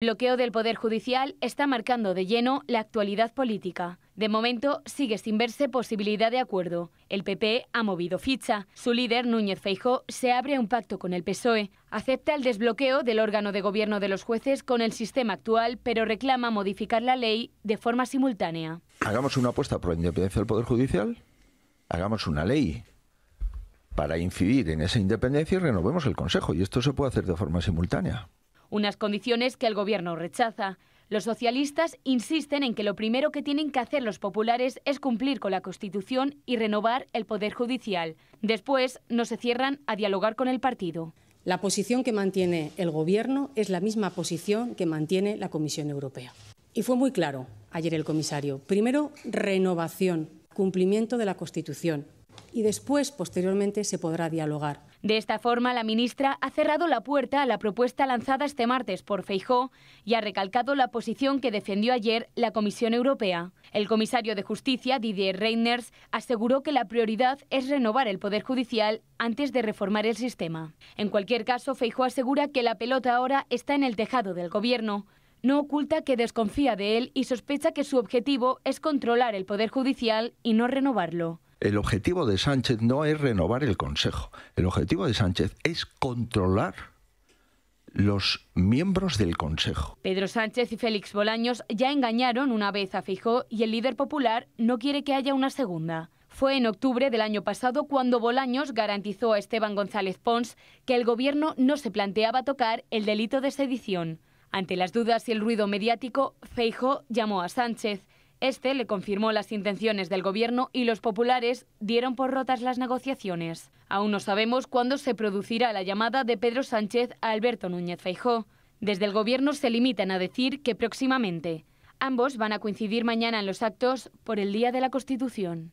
bloqueo del Poder Judicial está marcando de lleno la actualidad política. De momento sigue sin verse posibilidad de acuerdo. El PP ha movido ficha. Su líder, Núñez Feijó, se abre a un pacto con el PSOE. Acepta el desbloqueo del órgano de gobierno de los jueces con el sistema actual, pero reclama modificar la ley de forma simultánea. Hagamos una apuesta por la independencia del Poder Judicial. Hagamos una ley para incidir en esa independencia y renovemos el Consejo. Y esto se puede hacer de forma simultánea unas condiciones que el Gobierno rechaza. Los socialistas insisten en que lo primero que tienen que hacer los populares es cumplir con la Constitución y renovar el Poder Judicial. Después no se cierran a dialogar con el partido. La posición que mantiene el Gobierno es la misma posición que mantiene la Comisión Europea. Y fue muy claro ayer el comisario. Primero, renovación, cumplimiento de la Constitución. Y después, posteriormente, se podrá dialogar. De esta forma, la ministra ha cerrado la puerta a la propuesta lanzada este martes por Feijó y ha recalcado la posición que defendió ayer la Comisión Europea. El comisario de Justicia, Didier Reynders aseguró que la prioridad es renovar el Poder Judicial antes de reformar el sistema. En cualquier caso, Feijó asegura que la pelota ahora está en el tejado del Gobierno. No oculta que desconfía de él y sospecha que su objetivo es controlar el Poder Judicial y no renovarlo. El objetivo de Sánchez no es renovar el Consejo. El objetivo de Sánchez es controlar los miembros del Consejo. Pedro Sánchez y Félix Bolaños ya engañaron una vez a Fijó y el líder popular no quiere que haya una segunda. Fue en octubre del año pasado cuando Bolaños garantizó a Esteban González Pons que el gobierno no se planteaba tocar el delito de sedición. Ante las dudas y el ruido mediático, Feijó llamó a Sánchez este le confirmó las intenciones del gobierno y los populares dieron por rotas las negociaciones. Aún no sabemos cuándo se producirá la llamada de Pedro Sánchez a Alberto Núñez Feijó. Desde el gobierno se limitan a decir que próximamente. Ambos van a coincidir mañana en los actos por el Día de la Constitución.